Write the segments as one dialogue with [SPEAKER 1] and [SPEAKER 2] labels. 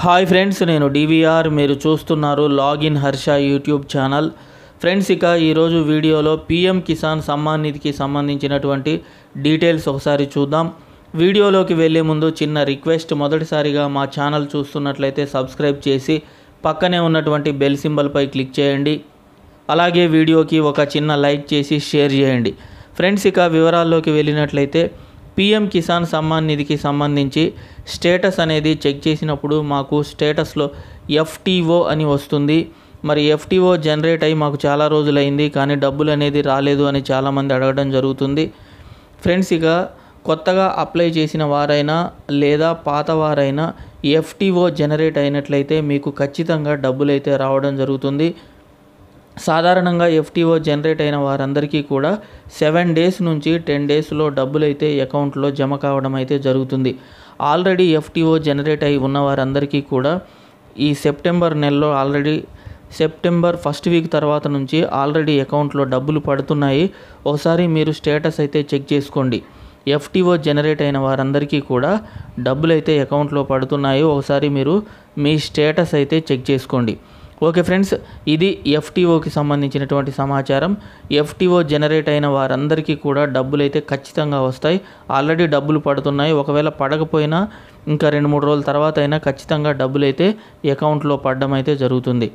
[SPEAKER 1] hi friends నేను DVR మీరు చూస్తున్నారు login Harsha YouTube channel friends ఇక ఈరోజు వీడియోలో పిఎం కిసాన్ సమ్మాన్ నిధికి సంబంధించినటువంటి డీటెయిల్స్ ఒకసారి చూద్దాం వీడియోలోకి వెళ్ళే ముందు చిన్న రిక్వెస్ట్ మొదటిసారిగా మా ఛానల్ చూస్తున్నట్లయితే సబ్స్క్రైబ్ చేసి పక్కనే ఉన్నటువంటి బెల్ సింబల్పై క్లిక్ చేయండి అలాగే వీడియోకి ఒక చిన్న లైక్ చేసి షేర్ చేయండి ఫ్రెండ్స్ ఇక వివరాల్లోకి వెళ్ళినట్లయితే పిఎం కిసాన్ సమ్మాన్ నిధికి సంబంధించి స్టేటస్ అనేది చెక్ చేసినప్పుడు మాకు స్టేటస్లో ఎఫ్టీఓ అని వస్తుంది మరి ఎఫ్టీఓ జనరేట్ అయ్యి మాకు చాలా రోజులైంది కానీ డబ్బులు అనేది రాలేదు అని చాలామంది అడగడం జరుగుతుంది ఫ్రెండ్స్ ఇక కొత్తగా అప్లై చేసిన వారైనా లేదా పాత వారైనా ఎఫ్టీఓ జనరేట్ అయినట్లయితే మీకు ఖచ్చితంగా డబ్బులు అయితే రావడం జరుగుతుంది సాధారణంగా ఎఫ్టీఓ జనరేట్ అయిన వారందరికీ కూడా సెవెన్ డేస్ నుంచి టెన్ డేస్లో డబ్బులు అయితే అకౌంట్లో జమ కావడం అయితే జరుగుతుంది ఆల్రెడీ ఎఫ్టీఓ జనరేట్ అయి ఉన్న వారందరికీ కూడా ఈ సెప్టెంబర్ నెలలో ఆల్రెడీ సెప్టెంబర్ ఫస్ట్ వీక్ తర్వాత నుంచి ఆల్రెడీ అకౌంట్లో డబ్బులు పడుతున్నాయి ఒకసారి మీరు స్టేటస్ అయితే చెక్ చేసుకోండి ఎఫ్టీఓ జనరేట్ అయిన వారందరికీ కూడా డబ్బులు అయితే అకౌంట్లో పడుతున్నాయి ఒకసారి మీరు మీ స్టేటస్ అయితే చెక్ చేసుకోండి ఓకే ఫ్రెండ్స్ ఇది ఎఫ్టీఓకి సంబంధించినటువంటి సమాచారం ఎఫ్టీఓ జనరేట్ అయిన వారందరికీ కూడా డబ్బులు అయితే ఖచ్చితంగా వస్తాయి ఆల్రెడీ డబ్బులు పడుతున్నాయి ఒకవేళ పడకపోయినా ఇంకా రెండు మూడు రోజుల తర్వాత అయినా ఖచ్చితంగా డబ్బులు అయితే అకౌంట్లో పడడం అయితే జరుగుతుంది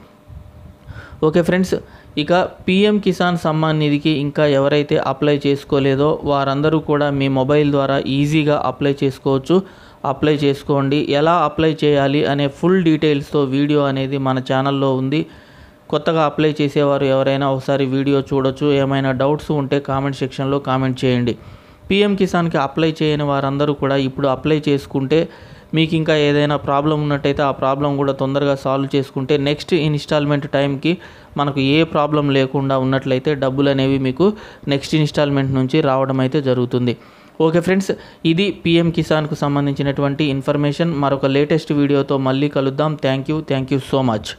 [SPEAKER 1] ఓకే ఫ్రెండ్స్ ఇక పిఎం కిసాన్ సమ్మాన్ నిధికి ఇంకా ఎవరైతే అప్లై చేసుకోలేదో వారందరూ కూడా మీ మొబైల్ ద్వారా ఈజీగా అప్లై చేసుకోవచ్చు అప్లై చేసుకోండి ఎలా అప్లై చేయాలి అనే ఫుల్ డీటెయిల్స్తో వీడియో అనేది మన ఛానల్లో ఉంది కొత్తగా అప్లై చేసేవారు ఎవరైనా ఒకసారి వీడియో చూడొచ్చు ఏమైనా డౌట్స్ ఉంటే కామెంట్ సెక్షన్లో కామెంట్ చేయండి పిఎం కిసాన్కి అప్లై చేయని వారందరూ కూడా ఇప్పుడు అప్లై చేసుకుంటే మీకు ఇంకా ఏదైనా ప్రాబ్లం ఉన్నట్టయితే ఆ ప్రాబ్లం కూడా తొందరగా సాల్వ్ చేసుకుంటే నెక్స్ట్ ఇన్స్టాల్మెంట్ టైంకి మనకు ఏ ప్రాబ్లం లేకుండా ఉన్నట్లయితే డబ్బులు అనేవి మీకు నెక్స్ట్ ఇన్స్టాల్మెంట్ నుంచి రావడం అయితే జరుగుతుంది ఓకే ఫ్రెండ్స్ ఇది పిఎం కిసాన్కు సంబంధించినటువంటి ఇన్ఫర్మేషన్ మరొక లేటెస్ట్ వీడియోతో మళ్ళీ కలుద్దాం thank you thank you so much